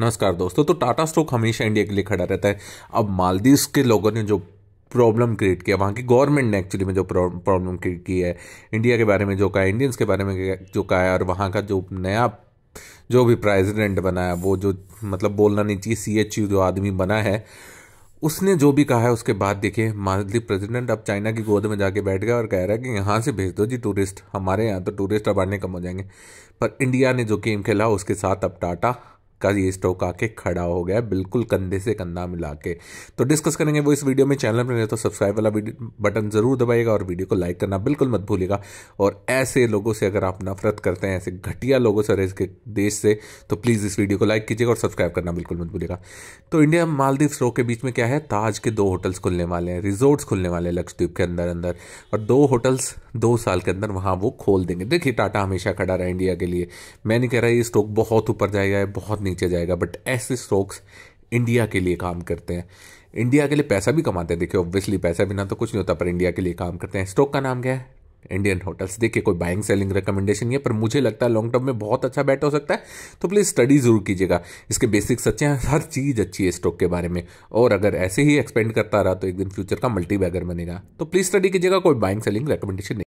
नमस्कार दोस्तों तो टाटा स्टॉक हमेशा इंडिया के लिए खड़ा रहता है अब मालदीव्स के लोगों ने जो प्रॉब्लम क्रिएट किया वहाँ की गवर्नमेंट ने एक्चुअली में जो प्रॉब्लम क्रिएट की है इंडिया के बारे में जो कहा इंडियंस के बारे में जो कहा है और वहाँ का जो नया जो भी प्रेसिडेंट बना है वो जो मतलब बोलना नहीं चाहिए सी एच यू जो आदमी बना है उसने जो भी कहा है उसके बाद देखिए मालदीव प्रेसिडेंट अब चाइना की गोद में जाके बैठ गया और कह रहा है कि यहाँ से भेज दो जी टूरिस्ट हमारे यहाँ तो टूरिस्ट अब आने कम हो जाएंगे पर इंडिया ने जो गेम खेला उसके साथ अब टाटा का ये स्टॉक आके खड़ा हो गया बिल्कुल कंधे से कंधा मिला के तो डिस्कस करेंगे वो इस वीडियो में चैनल पर तो सब्सक्राइब वाला बटन ज़रूर दबाएगा और वीडियो को लाइक करना बिल्कुल मत भूलिएगा और ऐसे लोगों से अगर आप नफरत करते हैं ऐसे घटिया लोगों से इसके देश से तो प्लीज़ इस वीडियो को लाइक कीजिएगा और सब्सक्राइब करना बिल्कुल मत भूलिएगा तो इंडिया मालदीव स्टोक के बीच में क्या है ताज के दो होटल्स खुलने वाले हैं रिजोर्ट्स खुलने वाले हैं लक्षद्वीप के अंदर अंदर और दो होटल्स दो साल के अंदर वहाँ वो खोल देंगे देखिए टाटा हमेशा खड़ा रहा इंडिया के लिए मैं नहीं कह रहा ये स्टॉक बहुत ऊपर जाएगा बहुत नीचे जाएगा बट ऐसे स्ट्रोक्स इंडिया के लिए काम करते हैं इंडिया के लिए पैसा भी कमाते हैं देखिए ऑब्वियसली पैसा बिना तो कुछ नहीं होता पर इंडिया के लिए काम करते हैं स्टॉक का नाम क्या है इंडियन होटल्स देखिए कोई बाइंग सेलिंग रिकमेंडेशन नहीं है पर मुझे लगता है लॉन्ग टर्म में बहुत अच्छा बैट हो सकता है तो प्लीज़ स्टडी ज़रूर कीजिएगा इसके बेसिक सच्चे हैं हर चीज़ अच्छी है स्टॉक के बारे में और अगर ऐसे ही एक्सपेंड करता रहा तो एक दिन फ्यूचर का मल्टी बनेगा तो प्लीज़ स्टडी कीजिएगा कोई बाइंग सेलिंग रिकमेंडेशन